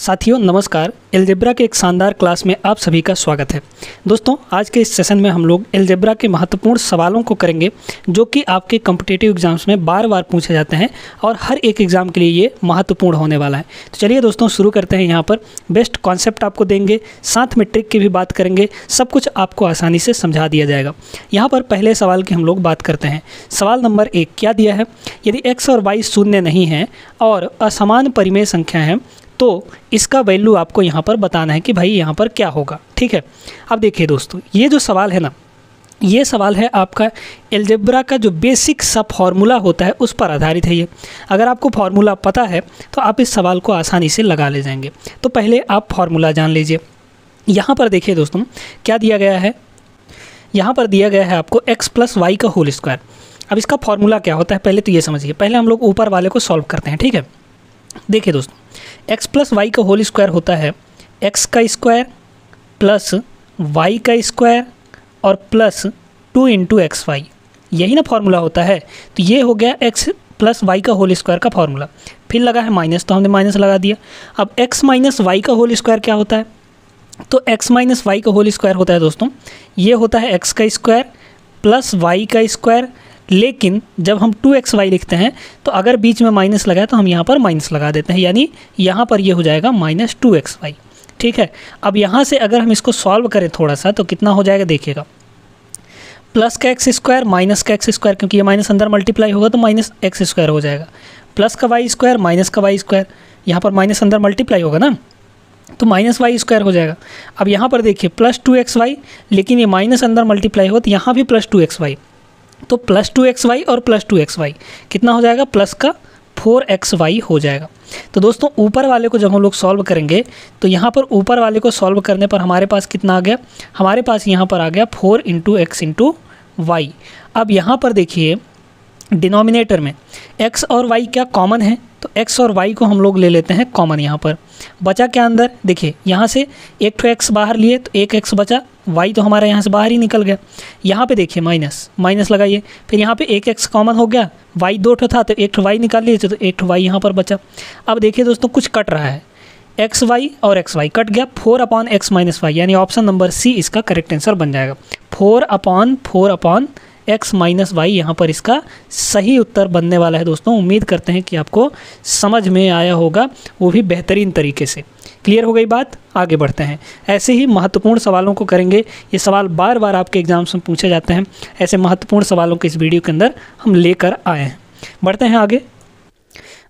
साथियों नमस्कार एलजेब्रा के एक शानदार क्लास में आप सभी का स्वागत है दोस्तों आज के इस सेशन में हम लोग एलजेब्रा के महत्वपूर्ण सवालों को करेंगे जो कि आपके कम्पिटेटिव एग्जाम्स में बार बार पूछे जाते हैं और हर एक एग्ज़ाम के लिए ये महत्वपूर्ण होने वाला है तो चलिए दोस्तों शुरू करते हैं यहाँ पर बेस्ट कॉन्सेप्ट आपको देंगे साथ में ट्रिक की भी बात करेंगे सब कुछ आपको आसानी से समझा दिया जाएगा यहाँ पर पहले सवाल की हम लोग बात करते हैं सवाल नंबर एक क्या दिया है यदि एक्स और वाई शून्य नहीं है और असमान परिमेय संख्या है तो इसका वैल्यू आपको यहाँ पर बताना है कि भाई यहाँ पर क्या होगा ठीक है अब देखिए दोस्तों ये जो सवाल है ना ये सवाल है आपका एल्जेब्रा का जो बेसिक सा फॉर्मूला होता है उस पर आधारित है ये अगर आपको फार्मूला पता है तो आप इस सवाल को आसानी से लगा ले जाएंगे तो पहले आप फार्मूला जान लीजिए यहाँ पर देखिए दोस्तों क्या दिया गया है यहाँ पर दिया गया है आपको x प्लस वाई का होल स्क्वायर अब इसका फार्मूला क्या होता है पहले तो ये समझिए पहले हम लोग ऊपर वाले को सॉल्व करते हैं ठीक है देखिए दोस्तों एक्स प्लस वाई का होल स्क्वायर होता है एक्स का स्क्वायर प्लस वाई का स्क्वायर और plus two into X Y यही ना फार्मूला होता है तो ये हो गया एक्स प्लस वाई का होल स्क्वायर का फार्मूला फिर लगा है माइनस तो हमने माइनस लगा दिया अब एक्स माइनस वाई का होल स्क्वायर क्या होता है तो एक्स माइनस वाई का होल स्क्वायर होता है दोस्तों ये होता है एक्स का स्क्वायर प्लस वाई का स्क्वायर लेकिन जब हम टू एक्स वाई लिखते हैं तो अगर बीच में माइनस लगाए तो हम यहाँ पर माइनस लगा देते हैं यानी यहाँ पर ये यह हो जाएगा माइनस टू एक्स वाई ठीक है अब यहाँ से अगर हम इसको सॉल्व करें थोड़ा सा तो कितना हो जाएगा देखिएगा प्लस का एक्स स्क्वायर माइनस का एक्स स्क्वायर क्योंकि ये माइनस अंदर मल्टीप्लाई होगा तो माइनस एक्स स्क्वायर हो जाएगा प्लस का वाई स्क्वायर माइनस का वाई स्क्वायर यहाँ पर माइनस अंदर मल्टीप्लाई होगा ना तो माइनस वाई स्क्वायर हो जाएगा अब यहाँ पर देखिए प्लस टू एक्स वाई लेकिन ये माइनस अंदर मल्टीप्लाई हो तो यहाँ भी प्लस टू एक्स वाई तो प्लस टू एक्स वाई और प्लस टू एक्स वाई कितना हो जाएगा प्लस का फोर एक्स वाई हो जाएगा तो दोस्तों ऊपर वाले को जब हम लोग सॉल्व करेंगे तो यहाँ पर ऊपर वाले को सॉल्व करने पर हमारे पास कितना आ गया हमारे पास यहाँ पर आ गया four into X into Y अब यहाँ पर देखिए डिनोमिनेटर में एक्स और वाई क्या कॉमन है तो एक्स और वाई को हम लोग ले लेते हैं कॉमन यहाँ पर बचा क्या अंदर देखिए यहाँ से एक टू तो एक्स बाहर लिए तो एक एक्स बचा वाई तो हमारा यहाँ से बाहर ही निकल गया यहाँ पे देखिए माइनस माइनस लगाइए फिर यहाँ पे एक एक्स कॉमन हो गया वाई दो ठो था तो एक टू वाई निकाल लिए तो एक टू वाई यहाँ पर बचा अब देखिए दोस्तों कुछ कट रहा है एक्स वाई और एक्स वाई कट गया four upon x minus Y यानी ऑप्शन नंबर सी इसका करेक्ट आंसर बन जाएगा four upon four upon x minus Y यहाँ पर इसका सही उत्तर बनने वाला है दोस्तों उम्मीद करते हैं कि आपको समझ में आया होगा वो भी बेहतरीन तरीके से क्लियर हो गई बात आगे बढ़ते हैं ऐसे ही महत्वपूर्ण सवालों को करेंगे ये सवाल बार बार आपके एग्जाम्स में पूछे जाते हैं ऐसे महत्वपूर्ण सवालों के इस वीडियो के अंदर हम लेकर आए हैं बढ़ते हैं आगे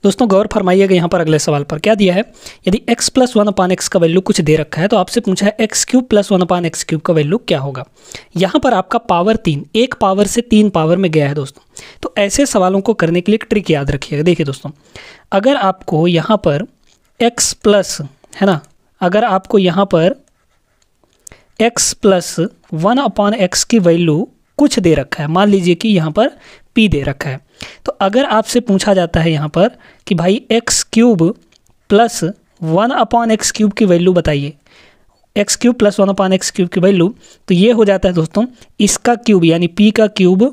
दोस्तों गौर फरमाइएगा यहाँ पर अगले सवाल पर क्या दिया है यदि x plus one upon x का वैल्यू कुछ दे रखा है तो आपसे पूछा है X cube plus one upon x cube का वैल्यू क्या होगा यहाँ पर आपका पावर तीन एक पावर से तीन पावर में गया है दोस्तों तो ऐसे सवालों को करने के लिए ट्रिक याद रखिएगा देखिए दोस्तों अगर आपको यहाँ पर एक्स प्लस है ना अगर आपको यहाँ पर x plus one upon x की वैल्यू कुछ दे रखा है मान लीजिए कि यहाँ पर पी दे रखा है तो अगर आपसे पूछा जाता है यहाँ पर कि भाई x cube plus one upon x cube की वैल्यू बताइए x cube plus one upon x cube की वैल्यू तो ये हो जाता है दोस्तों इसका क्यूब यानी पी का क्यूब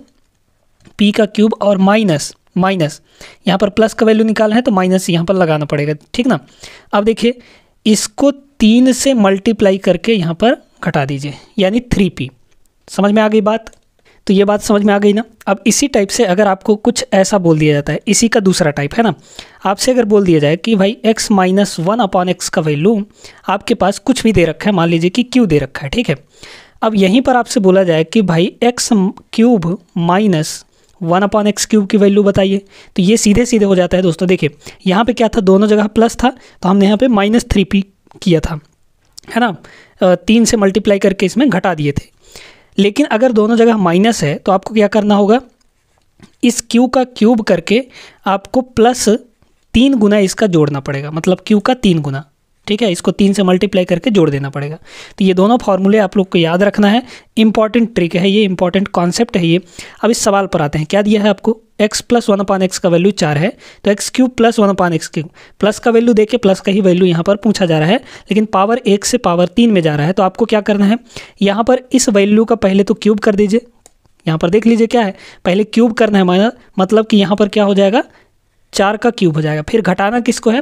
पी का क्यूब और माइनस माइनस यहाँ पर प्लस का वैल्यू निकालना है तो माइनस यहाँ पर लगाना पड़ेगा ठीक ना अब देखिए इसको तीन से मल्टीप्लाई करके यहाँ पर घटा दीजिए यानी थ्री पी समझ में आ गई बात तो ये बात समझ में आ गई ना अब इसी टाइप से अगर आपको कुछ ऐसा बोल दिया जाता है इसी का दूसरा टाइप है ना आपसे अगर बोल दिया जाए कि भाई x minus one upon x का वैल्यू आपके पास कुछ भी दे रखा है मान लीजिए कि क्यू दे रखा है ठीक है अब यहीं पर आपसे बोला जाए कि भाई x cube minus one upon x cube की वैल्यू बताइए तो ये सीधे सीधे हो जाता है दोस्तों देखिए यहाँ पे क्या था दोनों जगह प्लस था तो हमने यहाँ पे माइनस थ्री पी किया था है ना तीन से मल्टीप्लाई करके इसमें घटा दिए थे लेकिन अगर दोनों जगह माइनस है तो आपको क्या करना होगा इस क्यू का क्यूब करके आपको प्लस तीन गुना इसका जोड़ना पड़ेगा मतलब क्यू का तीन गुना ठीक है इसको तीन से मल्टीप्लाई करके जोड़ देना पड़ेगा तो ये दोनों फार्मूले आप लोग को याद रखना है इंपॉर्टेंट ट्रिक है ये इंपॉर्टेंट कॉन्सेप्ट है ये अब इस सवाल पर आते हैं क्या दिया है आपको x plus one upon x का वैल्यू चार है तो x cube plus one upon x cube plus का वैल्यू देखिए प्लस का ही वैल्यू यहाँ पर पूछा जा रहा है लेकिन पावर एक से पावर तीन में जा रहा है तो आपको क्या करना है यहाँ पर इस वैल्यू का पहले तो क्यूब कर दीजिए यहाँ पर देख लीजिए क्या है पहले क्यूब करना है माइनस मतलब कि यहाँ पर क्या हो जाएगा चार का क्यूब हो जाएगा फिर घटाना किसको है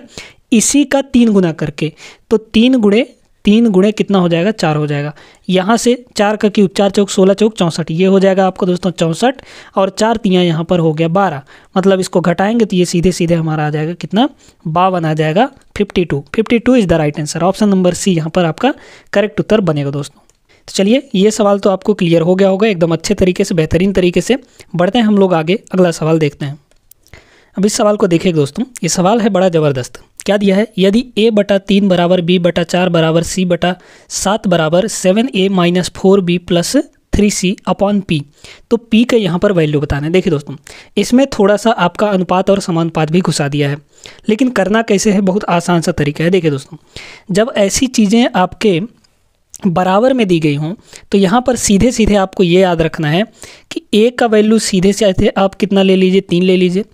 इसी का तीन गुना करके तो तीन गुणे तीन गुणे कितना हो जाएगा चार हो जाएगा यहाँ से चार का क्यूब चार चौक सोलह चौक चौंसठ ये हो जाएगा आपका दोस्तों चौंसठ और चार तियाँ यहाँ पर हो गया बारह मतलब इसको घटाएंगे तो ये सीधे सीधे हमारा आ जाएगा कितना बावन आ जाएगा fifty two fifty two is the right answer option number C यहाँ पर आपका करेक्ट उत्तर बनेगा दोस्तों तो चलिए ये सवाल तो आपको क्लियर हो गया होगा एकदम अच्छे तरीके से बेहतरीन तरीके से बढ़ते हैं हम लोग आगे अगला सवाल देखते हैं अब इस सवाल को देखिए दोस्तों ये सवाल है बड़ा ज़बरदस्त क्या दिया है यदि a बटा तीन बराबर बी बटा चार बराबर सी बटा सात बराबर seven a minus four b plus three c upon p तो पी का यहाँ पर वैल्यू बताना है देखिए दोस्तों इसमें थोड़ा सा आपका अनुपात और समानुपात भी घुसा दिया है लेकिन करना कैसे है बहुत आसान सा तरीका है देखिए दोस्तों जब ऐसी चीज़ें आपके बराबर में दी गई हों तो यहाँ पर सीधे सीधे आपको ये याद रखना है कि ए का वैल्यू सीधे सीधे आप कितना ले लीजिए तीन ले लीजिए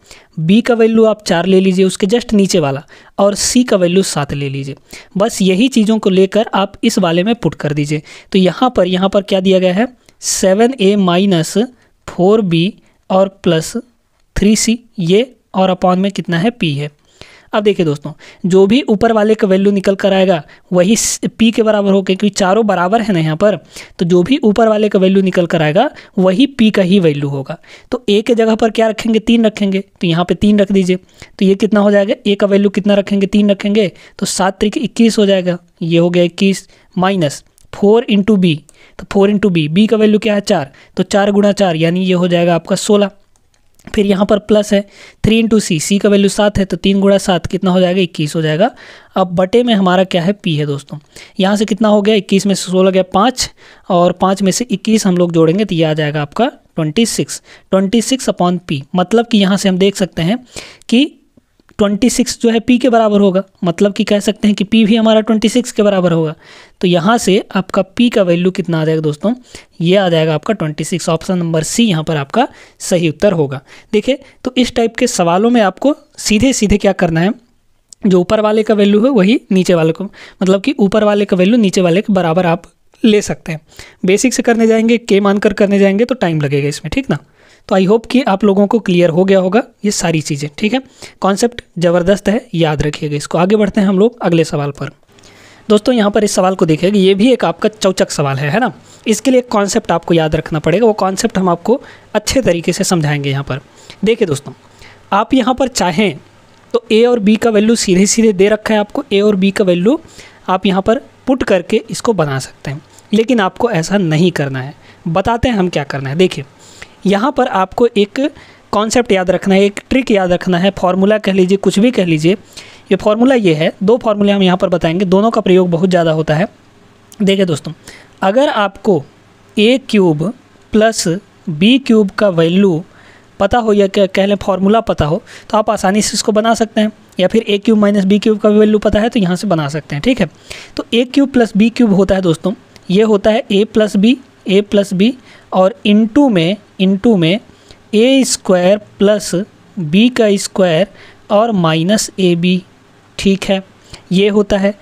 बी का वैल्यू आप चार ले लीजिए उसके जस्ट नीचे वाला और सी का वैल्यू सात ले लीजिए बस यही चीज़ों को लेकर आप इस वाले में पुट कर दीजिए तो यहाँ पर यहाँ पर क्या दिया गया है seven a minus four b और प्लस थ्री सी ये और अपॉन में कितना है पी है अब देखिए दोस्तों जो भी ऊपर वाले का वैल्यू निकल कर आएगा वही पी के बराबर होकर क्योंकि चारों बराबर है ना यहाँ पर तो जो भी ऊपर वाले का वैल्यू निकल कर आएगा वही पी का ही वैल्यू होगा तो ए के जगह पर क्या रखेंगे तीन रखेंगे तो यहाँ पर तीन रख दीजिए तो ये कितना हो जाएगा ए का वैल्यू कितना रखेंगे तीन रखेंगे तो सात तरीके इक्कीस हो जाएगा ये हो गया इक्कीस माइनस फोर इंटू बी तो फोर इंटू बी बी का वैल्यू क्या है चार तो चार गुणा चार यानी ये हो जाएगा आपका सोलह फिर यहाँ पर प्लस है थ्री इंटू सी सी का वैल्यू सात है तो तीन गुड़ा सात कितना हो जाएगा इक्कीस हो जाएगा अब बटे में हमारा क्या है पी है दोस्तों यहाँ से कितना हो गया इक्कीस में से सोलह गया पाँच और पाँच में से इक्कीस हम लोग जोड़ेंगे तो ये आ जाएगा आपका twenty six twenty six upon p मतलब कि यहाँ से हम देख सकते हैं कि ट्वेंटी सिक्स जो है पी के बराबर होगा मतलब कि कह सकते हैं कि पी भी हमारा ट्वेंटी सिक्स के बराबर होगा तो यहाँ से आपका पी का वैल्यू कितना आ जाएगा दोस्तों ये आ जाएगा आपका twenty six option number C यहाँ पर आपका सही उत्तर होगा देखिए तो इस टाइप के सवालों में आपको सीधे सीधे क्या करना है जो ऊपर वाले का वैल्यू है वही नीचे वाले को मतलब कि ऊपर वाले का वैल्यू नीचे वाले के बराबर आप ले सकते हैं बेसिक से करने जाएंगे के मानकर करने जाएंगे तो टाइम लगेगा इसमें ठीक ना तो आई होप कि आप लोगों को क्लियर हो गया होगा ये सारी चीज़ें ठीक है कॉन्सेप्ट ज़बरदस्त है याद रखिएगा इसको आगे बढ़ते हैं हम लोग अगले सवाल पर दोस्तों यहाँ पर इस सवाल को देखिएगा ये भी एक आपका चौचक सवाल है है ना इसके लिए एक कॉन्सेप्ट आपको याद रखना पड़ेगा वो कॉन्सेप्ट हम आपको अच्छे तरीके से समझाएंगे यहाँ पर देखिए दोस्तों आप यहाँ पर चाहें तो ए और बी का वैल्यू सीधे सीधे दे रखा है आपको ए और बी का वैल्यू आप यहाँ पर पुट करके इसको बना सकते हैं लेकिन आपको ऐसा नहीं करना है बताते हैं हम क्या करना है देखिए यहाँ पर आपको एक कॉन्सेप्ट याद रखना है एक ट्रिक याद रखना है फॉर्मूला कह लीजिए कुछ भी कह लीजिए ये फॉर्मूला ये है दो फार्मूले हम यहाँ पर बताएंगे दोनों का प्रयोग बहुत ज़्यादा होता है देखिए दोस्तों अगर आपको a cube plus b cube का वैल्यू पता हो या कह लें फार्मूला पता हो तो आप आसानी से इसको बना सकते हैं या फिर a cube minus b cube का वैल्यू पता है तो यहाँ से बना सकते हैं ठीक है तो a cube plus b cube होता है दोस्तों ये होता है a plus b a plus b और इनटू में इनटू में ए स्क्वायर प्लस बी का स्क्वायर और माइनस ए बी ठीक है ये होता है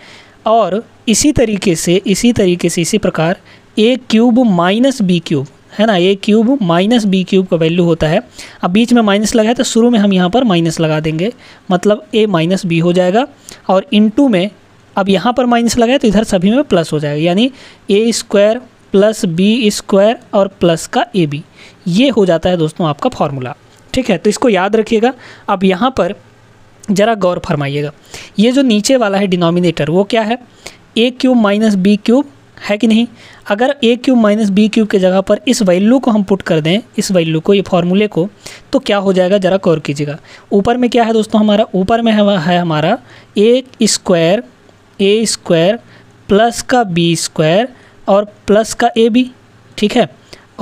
और इसी तरीके से इसी तरीके से इसी प्रकार a cube minus b cube है ना a cube minus b cube का वैल्यू होता है अब बीच में माइनस लगा है तो शुरू में हम यहाँ पर माइनस लगा देंगे मतलब ए माइनस बी हो जाएगा और इनटू में अब यहाँ पर माइनस लगा है तो इधर सभी में प्लस हो जाएगा यानी a square plus b square और प्लस का ए बी ये हो जाता है दोस्तों आपका फार्मूला ठीक है तो इसको याद रखिएगा अब यहाँ पर ज़रा गौर फरमाइएगा ये जो नीचे वाला है डिनोमिनेटर वो क्या है a cube minus b cube है कि नहीं अगर a cube minus b cube के जगह पर इस वैल्यू को हम पुट कर दें इस वैल्यू को ये फॉर्मूले को तो क्या हो जाएगा ज़रा गौर कीजिएगा ऊपर में क्या है दोस्तों हमारा ऊपर में है, है हमारा a square a square plus का बी स्क्वायर और प्लस का ए बी ठीक है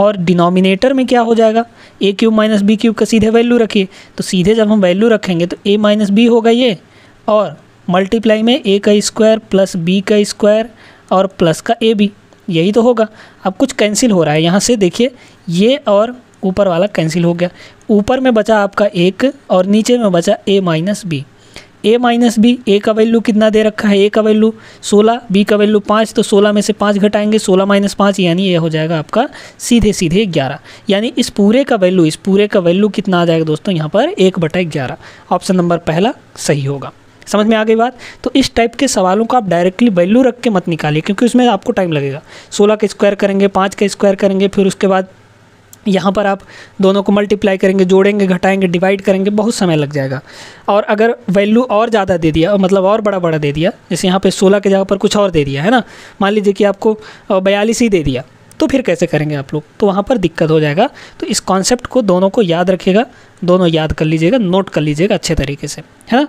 और डिनोमिनेटर में क्या हो जाएगा a cube minus b cube का सीधे वैल्यू रखिए तो सीधे जब हम वैल्यू रखेंगे तो ए माइनस बी होगा ये और मल्टीप्लाई में ए का स्क्वायर प्लस बी का स्क्वायर और प्लस का ए बी यही तो होगा अब कुछ कैंसिल हो रहा है यहाँ से देखिए ये और ऊपर वाला कैंसिल हो गया ऊपर में बचा आपका एक और नीचे में बचा a minus b a minus b a का वैल्यू कितना दे रखा है ए का वैल्यू सोलह बी का वैल्यू पाँच तो सोलह में से पाँच घटाएंगे सोलह माइनस पाँच यानी ये हो जाएगा आपका सीधे सीधे ग्यारह यानी इस पूरे का वैल्यू इस पूरे का वैल्यू कितना आ जाएगा दोस्तों यहाँ पर एक बटा ग्यारह ऑप्शन नंबर पहला सही होगा समझ में आ गई बात तो इस टाइप के सवालों को आप डायरेक्टली वैल्यू रख के मत निकालिए क्योंकि उसमें आपको टाइम लगेगा सोलह का स्क्वायर करेंगे पाँच का स्क्वायर करेंगे फिर उसके बाद यहाँ पर आप दोनों को मल्टीप्लाई करेंगे जोड़ेंगे घटाएंगे डिवाइड करेंगे बहुत समय लग जाएगा और अगर वैल्यू और ज़्यादा दे दिया मतलब और बड़ा बड़ा दे दिया जैसे यहाँ पे 16 के जगह पर कुछ और दे दिया है ना मान लीजिए कि आपको बयालीस ही दे दिया तो फिर कैसे करेंगे आप लोग तो वहाँ पर दिक्कत हो जाएगा तो इस कॉन्सेप्ट को दोनों को याद रखिएगा दोनों याद कर लीजिएगा नोट कर लीजिएगा अच्छे तरीके से है ना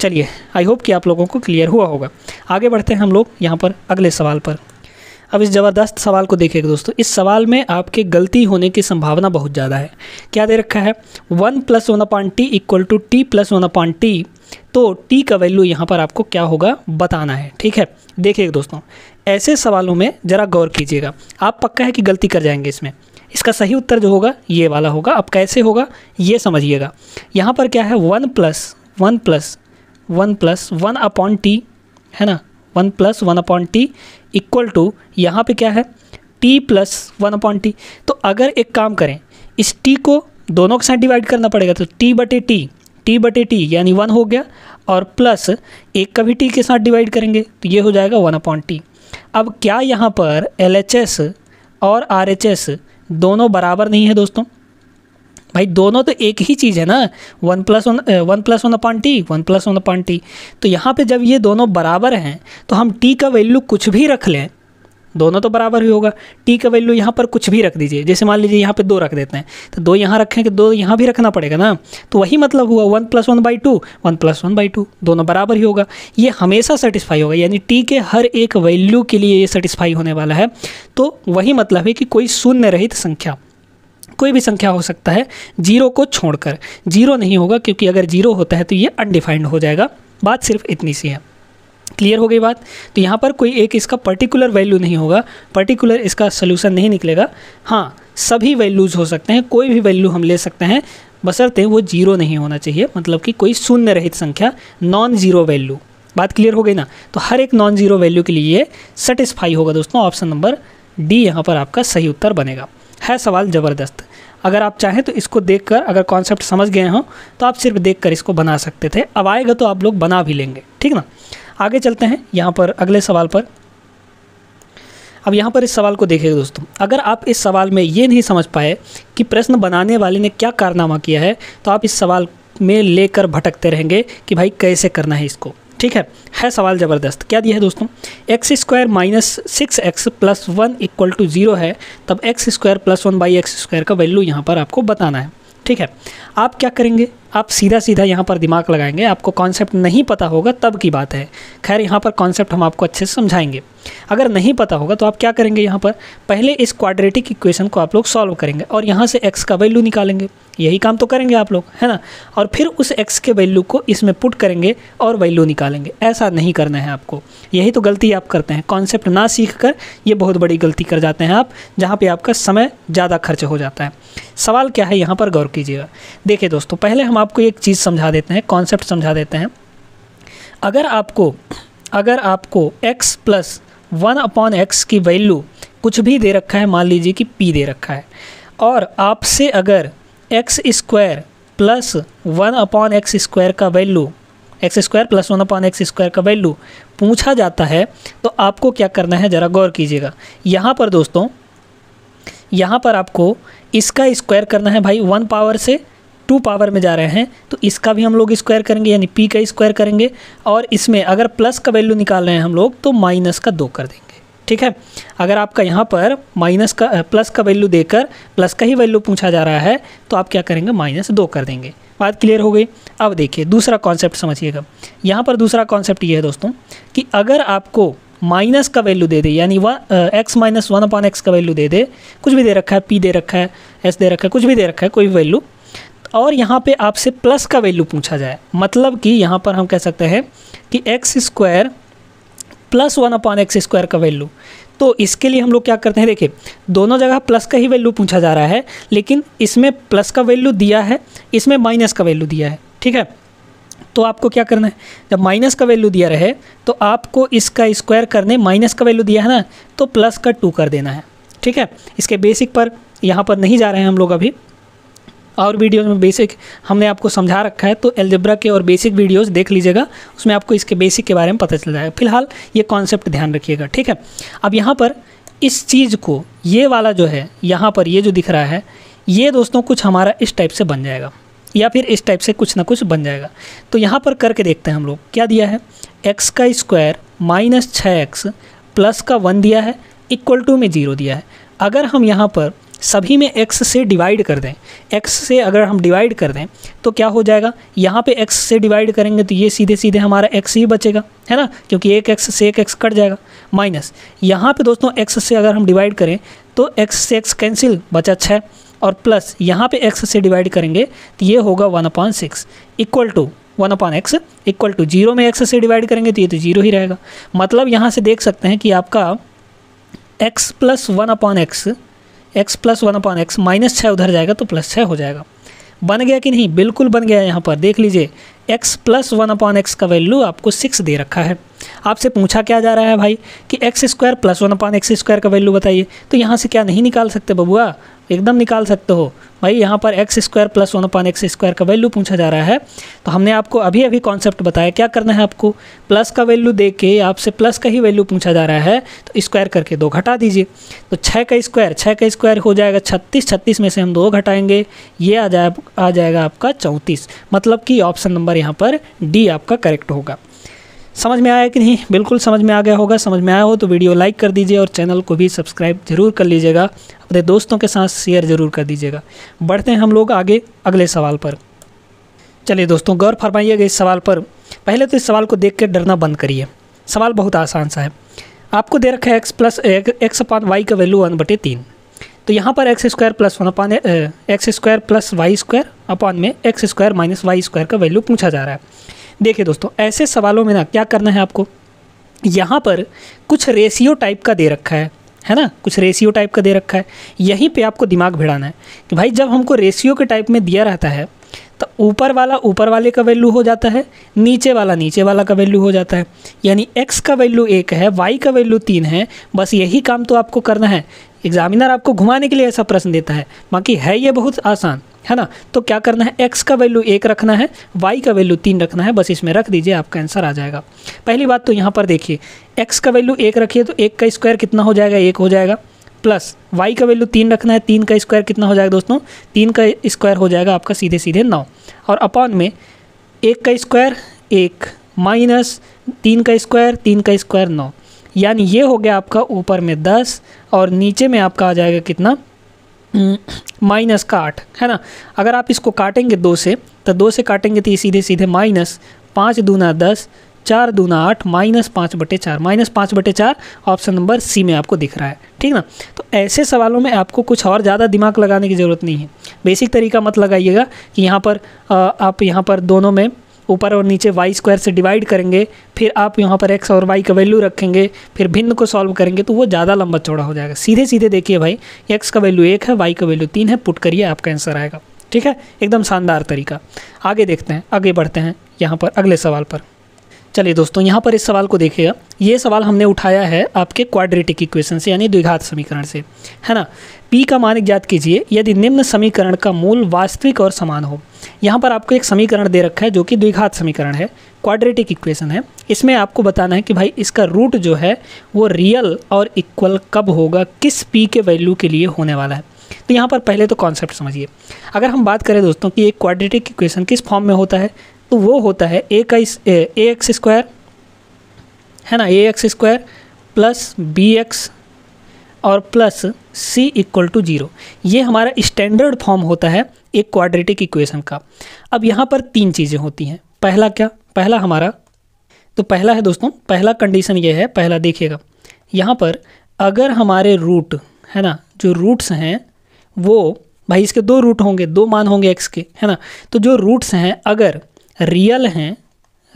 चलिए आई होप कि आप लोगों को क्लियर हुआ होगा आगे बढ़ते हैं हम लोग यहाँ पर अगले सवाल पर अब इस ज़बरदस्त सवाल को देखिएगा दोस्तों इस सवाल में आपके गलती होने की संभावना बहुत ज़्यादा है क्या दे रखा है one plus one upon t equal to t plus one upon t तो टी का वैल्यू यहाँ पर आपको क्या होगा बताना है ठीक है देखिएगा दोस्तों ऐसे सवालों में ज़रा गौर कीजिएगा आप पक्का है कि गलती कर जाएंगे इसमें इसका सही उत्तर जो होगा ये वाला होगा अब कैसे होगा ये समझिएगा यहाँ पर क्या है one plus one plus one plus one upon t है ना one plus one upon t equal to यहाँ पर क्या है t plus one upon t तो अगर एक काम करें इस टी को दोनों के साथ डिवाइड करना पड़ेगा तो टी बटे टी टी बटे टी यानी वन हो गया और प्लस एक का भी टी के साथ डिवाइड करेंगे तो ये हो जाएगा वन अपॉन टी अब क्या यहाँ पर एल और आर दोनों बराबर नहीं है दोस्तों भाई दोनों तो एक ही चीज़ है ना one plus one one plus one upon t one plus one upon t तो यहाँ पे जब ये दोनों बराबर हैं तो हम टी का वैल्यू कुछ भी रख लें दोनों तो बराबर ही होगा टी का वैल्यू यहाँ पर कुछ भी रख दीजिए जैसे मान लीजिए यहाँ पे दो रख देते हैं तो दो यहाँ रखें कि दो यहाँ भी रखना पड़ेगा ना तो वही मतलब हुआ one plus one by two one plus one by two दोनों बराबर ही होगा ये हमेशा सेटिस्फाई होगा यानी टी के हर एक वैल्यू के लिए ये सेटिस्फाई होने वाला है तो वही मतलब है कि कोई शून्य रहित संख्या कोई भी संख्या हो सकता है जीरो को छोड़कर जीरो नहीं होगा क्योंकि अगर जीरो होता है तो ये अनडिफाइंड हो जाएगा बात सिर्फ इतनी सी है क्लियर हो गई बात तो यहाँ पर कोई एक इसका पर्टिकुलर वैल्यू नहीं होगा पर्टिकुलर इसका सोल्यूशन नहीं निकलेगा हाँ सभी वैल्यूज़ हो सकते हैं कोई भी वैल्यू हम ले सकते हैं बसरते वो जीरो नहीं होना चाहिए मतलब कि कोई शून्य रहित संख्या नॉन ज़ीरो वैल्यू बात क्लियर हो गई ना तो हर एक नॉन ज़ीरो वैल्यू के लिए सेटिस्फाई होगा दोस्तों ऑप्शन नंबर डी यहाँ पर आपका सही उत्तर बनेगा है सवाल ज़बरदस्त अगर आप चाहें तो इसको देखकर अगर कॉन्सेप्ट समझ गए हों तो आप सिर्फ देखकर इसको बना सकते थे अब आएगा तो आप लोग बना भी लेंगे ठीक ना आगे चलते हैं यहाँ पर अगले सवाल पर अब यहाँ पर इस सवाल को देखिए दोस्तों अगर आप इस सवाल में ये नहीं समझ पाए कि प्रश्न बनाने वाले ने क्या कारनामा किया है तो आप इस सवाल में लेकर भटकते रहेंगे कि भाई कैसे करना है इसको ठीक है है सवाल ज़बरदस्त क्या दिया है दोस्तों x square minus six x plus one equal to zero है तब x square plus one by x square का वैल्यू यहाँ पर आपको बताना है ठीक है आप क्या करेंगे आप सीधा सीधा यहाँ पर दिमाग लगाएंगे आपको कॉन्सेप्ट नहीं पता होगा तब की बात है खैर यहाँ पर कॉन्सेप्ट हम आपको अच्छे से समझाएंगे अगर नहीं पता होगा तो आप क्या करेंगे यहाँ पर पहले इस क्वाड्रेटिक इक्वेशन को आप लोग सॉल्व करेंगे और यहाँ से एक्स का वैल्यू निकालेंगे यही काम तो करेंगे आप लोग है ना और फिर उस एक्स के वैल्यू को इसमें पुट करेंगे और वैल्यू निकालेंगे ऐसा नहीं करना है आपको यही तो गलती आप करते हैं कॉन्सेप्ट ना सीख कर ये बहुत बड़ी गलती कर जाते हैं आप जहाँ पर आपका समय ज़्यादा खर्च हो जाता है सवाल क्या है यहाँ पर गौर कीजिएगा देखिए दोस्तों पहले हम आपको एक चीज़ समझा देते हैं कॉन्सेप्ट समझा देते हैं अगर आपको अगर आपको x plus one upon x की वैल्यू कुछ भी दे रखा है मान लीजिए कि p दे रखा है और आपसे अगर x square plus one upon x square का value x square plus one upon x square का वैल्यू पूछा जाता है तो आपको क्या करना है ज़रा गौर कीजिएगा यहाँ पर दोस्तों यहाँ पर आपको इसका स्क्वायर करना है भाई वन पावर से टू पावर में जा रहे हैं तो इसका भी हम लोग स्क्वायर करेंगे यानी पी का स्क्वायर करेंगे और इसमें अगर प्लस का वैल्यू निकाल रहे हैं हम लोग तो माइनस का दो कर देंगे ठीक है अगर आपका यहाँ पर माइनस का प्लस का वैल्यू देकर प्लस का ही वैल्यू पूछा जा रहा है तो आप क्या करेंगे माइनस दो कर देंगे बात क्लियर हो गई अब देखिए दूसरा कॉन्सेप्ट समझिएगा यहाँ पर दूसरा कॉन्सेप्ट ये है दोस्तों कि अगर आपको माइनस का वैल्यू दे दे यानी one x minus one upon x का वैल्यू दे दे कुछ भी दे रखा है पी दे रखा है एस दे रखा है कुछ भी दे रखा है कोई वैल्यू और यहाँ पे आपसे प्लस का वैल्यू पूछा जाए मतलब कि यहाँ पर हम कह सकते हैं कि x square plus one upon x square का वैल्यू तो इसके लिए हम लोग क्या करते हैं देखिए दोनों जगह प्लस का ही वैल्यू पूछा जा रहा है लेकिन इसमें प्लस का वैल्यू दिया है इसमें माइनस का वैल्यू दिया है ठीक है तो आपको क्या करना है जब माइनस का वैल्यू दिया रहे तो आपको इसका स्क्वायर करने माइनस का वैल्यू दिया है ना तो प्लस का टू कर देना है ठीक है इसके बेसिक पर यहाँ पर नहीं जा रहे हैं हम लोग अभी और वीडियोज में बेसिक हमने आपको समझा रखा है तो एलजेब्रा के और बेसिक वीडियोज़ देख लीजिएगा उसमें आपको इसके बेसिक के बारे में पता चल जाएगा फिलहाल ये कॉन्सेप्ट ध्यान रखिएगा ठीक है अब यहाँ पर इस चीज़ को ये वाला जो है यहाँ पर ये जो दिख रहा है ये दोस्तों कुछ हमारा इस टाइप से बन जाएगा या फिर इस टाइप से कुछ ना कुछ बन जाएगा तो यहाँ पर करके देखते हैं हम लोग क्या दिया है एक्स का स्क्वायर माइनस छः एक्स प्लस का वन दिया है इक्वल टू में जीरो दिया है अगर हम यहाँ पर सभी में x से डिवाइड कर दें x से अगर हम डिवाइड कर दें तो क्या हो जाएगा यहाँ पे x से डिवाइड करेंगे तो ये सीधे सीधे हमारा x ही बचेगा है ना क्योंकि एक x से एक x कट जाएगा माइनस यहाँ पे दोस्तों x से अगर हम डिवाइड करें तो x से x कैंसिल बचा छः और प्लस यहाँ पे x से डिवाइड करेंगे तो ये होगा one upon six equal to one upon x equal to zero में एक्स से डिवाइड करेंगे तो ये तो जीरो ही रहेगा मतलब यहाँ से देख सकते हैं कि आपका x plus one upon x x plus one upon x minus छः उधर जाएगा तो प्लस छः हो जाएगा बन गया कि नहीं बिल्कुल बन गया यहाँ पर देख लीजिए x plus one upon x का वैल्यू आपको सिक्स दे रखा है आपसे पूछा क्या जा रहा है भाई कि x square plus one upon x square का वैल्यू बताइए तो यहाँ से क्या नहीं निकाल सकते बबुआ एकदम निकाल सकते हो भाई यहाँ पर x square plus one upon x square का वैल्यू पूछा जा रहा है तो हमने आपको अभी अभी कॉन्सेप्ट बताया क्या करना है आपको प्लस का वैल्यू दे के आपसे प्लस का ही वैल्यू पूछा जा रहा है तो स्क्वायर करके दो घटा दीजिए तो छः का स्क्वायर छः का स्क्वायर हो जाएगा छत्तीस छत्तीस में से हम दो घटाएंगे ये आ जाए आ जाएगा आपका चौंतीस मतलब कि ऑप्शन नंबर यहाँ पर डी आपका करेक्ट होगा समझ में आया कि नहीं बिल्कुल समझ में आ गया होगा समझ में आया हो तो वीडियो लाइक कर दीजिए और चैनल को भी सब्सक्राइब जरूर कर लीजिएगा अपने दोस्तों के साथ शेयर जरूर कर दीजिएगा बढ़ते हैं हम लोग आगे अगले सवाल पर चलिए दोस्तों गौर फरमाइएगा इस सवाल पर पहले तो इस सवाल को देख कर डरना बंद करिए सवाल बहुत आसान सा है आपको दे रखा है x plus x upon y का वैल्यू वन बटे तीन तो यहाँ पर x square plus one upon x square plus y square upon में x square minus y square का वैल्यू पूछा जा रहा है देखिए दोस्तों ऐसे सवालों में ना क्या करना है आपको यहाँ पर कुछ रेशियो टाइप का दे रखा है है ना कुछ रेशियो टाइप का दे रखा है यहीं पे आपको दिमाग भिड़ाना है कि भाई जब हमको रेशियो के टाइप में दिया रहता है तो ऊपर वाला ऊपर वाले का वैल्यू हो जाता है नीचे वाला नीचे वाला का वैल्यू हो जाता है यानी एक्स का वैल्यू एक है वाई का वैल्यू तीन है बस यही काम तो आपको करना है एग्जामिनर आपको घुमाने के लिए ऐसा प्रश्न देता है बाकी है ये बहुत आसान है ना तो क्या करना है एक्स का वैल्यू एक रखना है वाई का वैल्यू तीन रखना है बस इसमें रख दीजिए आपका आंसर आ जाएगा पहली बात तो यहाँ पर देखिए एक्स का वैल्यू एक रखिए तो एक का स्क्वायर कितना हो जाएगा एक हो जाएगा प्लस वाई का वैल्यू तीन रखना है तीन का स्क्वायर कितना हो जाएगा दोस्तों तीन का स्क्वायर हो जाएगा आपका सीधे सीधे नौ और अपॉन में एक का स्क्वायर एक माइनस तीन का स्क्वायर तीन का स्क्वायर नौ यानी ये हो गया आपका ऊपर में दस और नीचे में आपका आ जाएगा कितना माइनस हम्म, का आठ है ना अगर आप इसको काटेंगे दो से तो दो से काटेंगे तो ये सीधे सीधे माइनस पाँच दूना दस चार दूना आठ माइनस पाँच बटे चार माइनस पाँच बटे चार ऑप्शन नंबर सी में आपको दिख रहा है ठीक ना तो ऐसे सवालों में आपको कुछ और ज़्यादा दिमाग लगाने की ज़रूरत नहीं है बेसिक तरीका मत लगाइएगा कि यहाँ पर आप यहाँ पर दोनों में ऊपर और नीचे वाई स्क्वायर से डिवाइड करेंगे फिर आप यहाँ पर एक्स और वाई का वैल्यू रखेंगे फिर भिन्न को सॉल्व करेंगे तो वो ज़्यादा लंबा चौड़ा हो जाएगा सीधे सीधे देखिए भाई एक्स का वैल्यू एक है वाई का वैल्यू तीन है पुट करिए आपका आंसर आएगा ठीक है एकदम शानदार तरीका आगे देखते हैं आगे बढ़ते हैं यहाँ पर अगले सवाल पर चलिए दोस्तों यहाँ पर इस सवाल को देखिएगा ये सवाल हमने उठाया है आपके क्वाड्रेटिक इक्वेशन से यानी द्विघात समीकरण से है ना पी का मान ज्ञात कीजिए यदि निम्न समीकरण का मूल वास्तविक और समान हो यहाँ पर आपको एक समीकरण दे रखा है जो कि द्विघात समीकरण है क्वाड्रेटिक इक्वेशन है इसमें आपको बताना है कि भाई इसका रूट जो है वो रियल और इक्वल कब होगा किस पी के वैल्यू के लिए होने वाला है तो यहाँ पर पहले तो कॉन्सेप्ट समझिए अगर हम बात करें दोस्तों कि एक क्वाड्रेटिक इक्वेशन किस फॉर्म में होता है तो वो होता है ए का ए एक्स स्क्वायर है ना a x square plus b x और plus c equal to zero ये हमारा स्टैंडर्ड फॉर्म होता है एक क्वाड्रेटिक इक्वेशन का अब यहाँ पर तीन चीज़ें होती हैं पहला क्या पहला हमारा तो पहला है दोस्तों पहला कंडीशन ये है पहला देखिएगा यहाँ पर अगर हमारे रूट है ना जो रूट्स हैं वो भाई इसके दो रूट होंगे दो मान होंगे एक्स के है ना तो जो रूट्स हैं अगर रियल हैं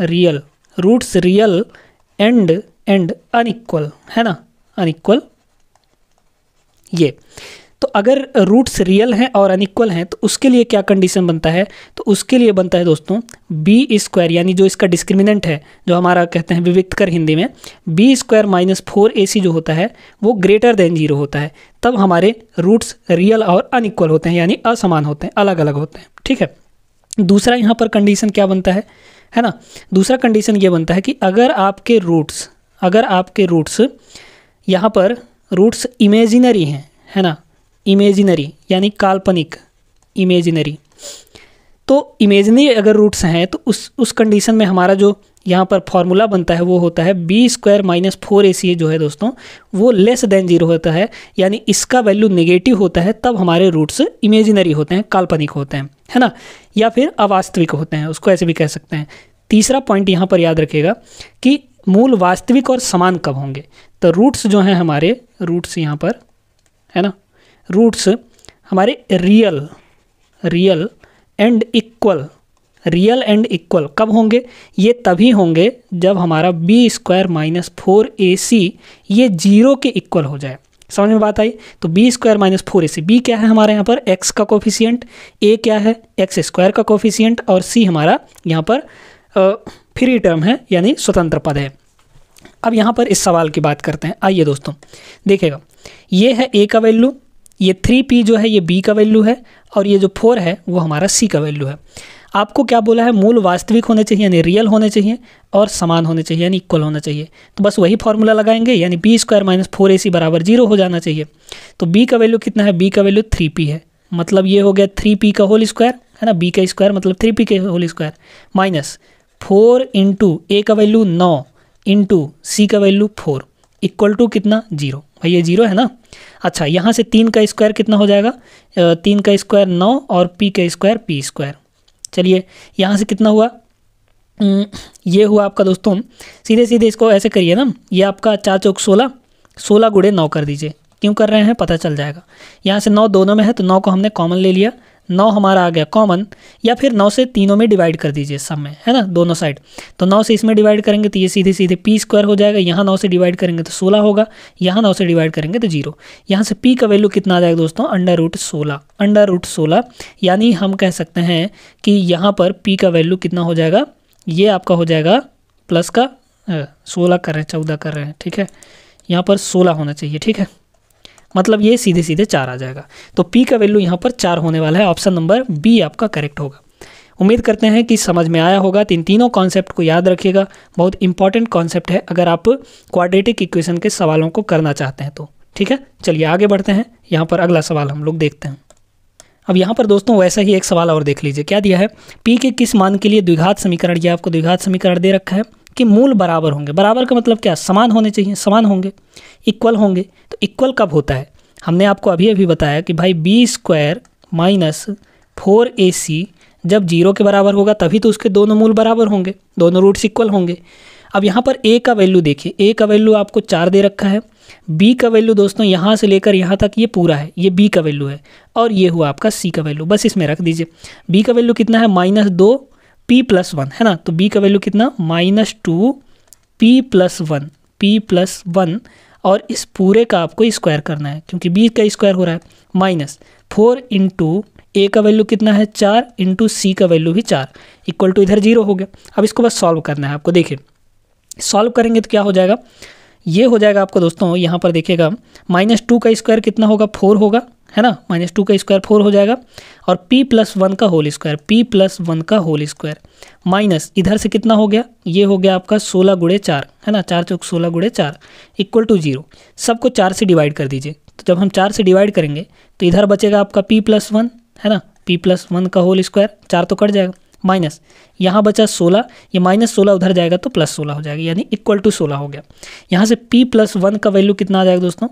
real roots real and and unequal है ना अनइक्वल ये तो अगर रूट्स रियल हैं और अनइक्वल हैं तो उसके लिए क्या कंडीशन बनता है तो उसके लिए बनता है दोस्तों बी स्क्वायर यानी जो इसका डिस्क्रिमिनेंट है जो हमारा कहते हैं विविक्त कर हिंदी में b square minus four a c जो होता है वो ग्रेटर देन जीरो होता है तब हमारे रूट्स रियल और अनइक्वल होते हैं यानी असमान होते हैं अलग अलग होते हैं ठीक है दूसरा यहाँ पर कंडीशन क्या बनता है है ना दूसरा कंडीशन ये बनता है कि अगर आपके रूट्स अगर आपके रूट्स यहाँ पर रूट्स इमेजिनरी हैं है ना इमेजिनरी यानी काल्पनिक इमेजिनरी तो इमेजनरी अगर रूट्स हैं तो उस उस कंडीशन में हमारा जो यहाँ पर फॉर्मूला बनता है वो होता है b square minus four a c जो है दोस्तों वो लेस देन जीरो होता है यानी इसका वैल्यू नेगेटिव होता है तब हमारे रूट्स इमेजिनरी होते हैं काल्पनिक होते हैं है ना या फिर अवास्तविक होते हैं उसको ऐसे भी कह सकते हैं तीसरा पॉइंट यहाँ पर याद रखेगा कि मूल वास्तविक और समान कब होंगे तो रूट्स जो हैं हमारे रूट्स यहाँ पर है ना रूट्स हमारे real real and equal real and equal कब होंगे ये तभी होंगे जब हमारा b square minus four a c ये जीरो के इक्वल हो जाए समझ में बात आई तो b square minus four a c b क्या है हमारे यहाँ पर एक्स का कोफिशियंट ए क्या है एक्स स्क्वायर का कोफिशियंट और सी हमारा यहाँ पर फ्री टर्म है यानी स्वतंत्र पद है अब यहाँ पर इस सवाल की बात करते हैं आइए दोस्तों देखिएगा ये है ए का वैल्यू ये थ्री पी जो है ये बी का वैल्यू है और ये जो फोर है वो हमारा सी का वैल्यू है आपको क्या बोला है मूल वास्तविक होने चाहिए यानी रियल होने चाहिए और समान होने चाहिए यानी इक्वल होना चाहिए तो बस वही फॉर्मूला लगाएंगे यानी b square minus four a c बराबर जीरो हो जाना चाहिए तो बी का वैल्यू कितना है बी का वैल्यू थ्री पी है मतलब ये हो गया थ्री पी का होल स्क्वायर है ना बी का स्क्वायर मतलब थ्री पी के whole square minus four into a का वैल्यू नौ इंटू सी का वैल्यू फोर इक्वल टू कितना जीरो भाई ये जीरो है ना अच्छा यहाँ से तीन का स्क्वायर कितना हो जाएगा तीन का स्क्वायर नौ और पी का स्क्वायर पी स्क्वायर चलिए यहाँ से कितना हुआ ये हुआ आपका दोस्तों सीधे सीधे इसको ऐसे करिए ना ये आपका चार चौक सोलह सोलह गुड़े नौ कर दीजिए क्यों कर रहे हैं पता चल जाएगा यहाँ से नौ दोनों में है तो नौ को हमने कॉमन ले लिया नौ हमारा आ गया कॉमन या फिर नौ से तीनों में डिवाइड कर दीजिए सब में है ना दोनों साइड तो नौ से इसमें डिवाइड करेंगे तो ये सीधे सीधे पी स्क्वायर हो जाएगा यहाँ नौ से डिवाइड करेंगे तो सोलह होगा यहाँ नौ से डिवाइड करेंगे तो जीरो यहाँ से पी का वैल्यू कितना आ जाएगा दोस्तों अंडर रूट सोलह अंडर रूट सोलह यानी हम कह सकते हैं कि यहाँ पर पी का वैल्यू कितना हो जाएगा ये आपका हो जाएगा प्लस का सोलह कर रहे हैं चौदह कर रहे हैं ठीक है यहाँ पर सोलह होना चाहिए ठीक है मतलब ये सीधे सीधे चार आ जाएगा तो पी का वैल्यू यहाँ पर चार होने वाला है ऑप्शन नंबर बी आपका करेक्ट होगा उम्मीद करते हैं कि समझ में आया होगा तीन तीनों कॉन्सेप्ट को याद रखिएगा बहुत इंपॉर्टेंट कॉन्सेप्ट है अगर आप क्वाड्रेटिक इक्वेशन के सवालों को करना चाहते हैं तो ठीक है चलिए आगे बढ़ते हैं यहाँ पर अगला सवाल हम लोग देखते हैं अब यहाँ पर दोस्तों वैसा ही एक सवाल और देख लीजिए क्या दिया है पी के किस मान के लिए द्विघात समीकरण यह आपको द्विघात समीकरण दे रखा है कि मूल बराबर होंगे बराबर का मतलब क्या समान होने चाहिए समान होंगे इक्वल होंगे तो इक्वल कब होता है हमने आपको अभी अभी बताया कि भाई b square minus four a c जब जीरो के बराबर होगा तभी तो उसके दोनों मूल बराबर होंगे दोनों रूट्स इक्वल होंगे अब यहाँ पर ए का वैल्यू देखिए ए का वैल्यू आपको चार दे रखा है बी का वैल्यू दोस्तों यहाँ से लेकर यहाँ तक ये पूरा है ये बी का वैल्यू है और ये हुआ आपका सी का वैल्यू बस इसमें रख दीजिए बी का वैल्यू कितना है माइनस दो पी प्लस वन है ना तो बी का वैल्यू कितना minus two p plus one p plus one और इस पूरे का आपको स्क्वायर करना है क्योंकि बी का स्क्वायर हो रहा है माइनस फोर इंटू ए का वैल्यू कितना है चार इंटू सी का वैल्यू भी चार इक्वल टू इधर जीरो हो गया अब इसको बस सॉल्व करना है आपको देखिए सॉल्व करेंगे तो क्या हो जाएगा ये हो जाएगा आपको दोस्तों यहाँ पर देखिएगा माइनस टू का स्क्वायर कितना होगा फोर होगा है ना माइनस टू का स्क्वायर फोर हो जाएगा और p प्लस वन का whole square p plus one का होल स्क्वायर माइनस इधर से कितना हो गया ये हो गया आपका सोलह गुड़े चार है ना चार चौक सोलह गुड़े चार इक्वल टू जीरो सबको चार से डिवाइड कर दीजिए तो जब हम चार से डिवाइड करेंगे तो इधर बचेगा आपका पी प्लस वन है ना पी प्लस वन का होल स्क्वायर चार तो कट जाएगा माइनस यहाँ बचा सोलह ये माइनस सोलह उधर जाएगा तो प्लस सोलह हो जाएगा यानी इक्वल टू सोलह हो गया यहाँ से पी प्लस वन का वैल्यू कितना आ जाएगा दोस्तों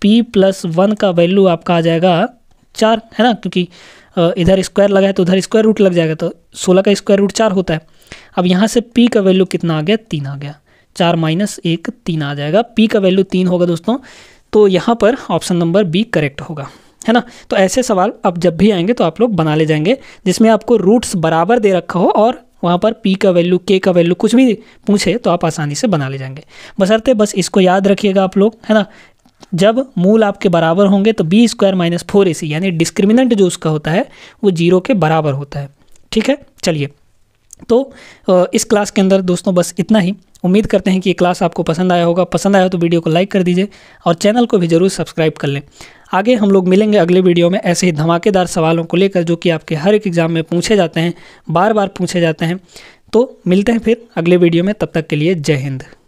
पी प्लस वन का वैल्यू आपका आ जाएगा चार है ना क्योंकि इधर स्क्वायर लगा है तो उधर स्क्वायर रूट लग जाएगा तो सोलह का स्क्वायर रूट चार होता है अब यहाँ से पी का वैल्यू कितना आ गया तीन आ गया चार माइनस एक तीन आ जाएगा पी का वैल्यू तीन होगा दोस्तों तो यहाँ पर ऑप्शन नंबर बी करेक्ट होगा है ना तो ऐसे सवाल अब जब भी आएंगे तो आप लोग बना ले जाएंगे जिसमें आपको रूट्स बराबर दे रखा हो और वहाँ पर पी का वैल्यू के का वैल्यू कुछ भी पूछे तो आप आसानी से बना ले जाएंगे बसरते बस इसको याद रखिएगा आप लोग है ना जब मूल आपके बराबर होंगे तो b square minus four a c यानी डिस्क्रिमिनेंट जो उसका होता है वो जीरो के बराबर होता है ठीक है चलिए तो इस क्लास के अंदर दोस्तों बस इतना ही उम्मीद करते हैं कि ये क्लास आपको पसंद आया होगा पसंद आया हो तो वीडियो को लाइक कर दीजिए और चैनल को भी ज़रूर सब्सक्राइब कर लें आगे हम लोग मिलेंगे अगले वीडियो में ऐसे ही धमाकेदार सवालों को लेकर जो कि आपके हर एक एग्ज़ाम में पूछे जाते हैं बार बार पूछे जाते हैं तो मिलते हैं फिर अगले वीडियो में तब तक के लिए जय हिंद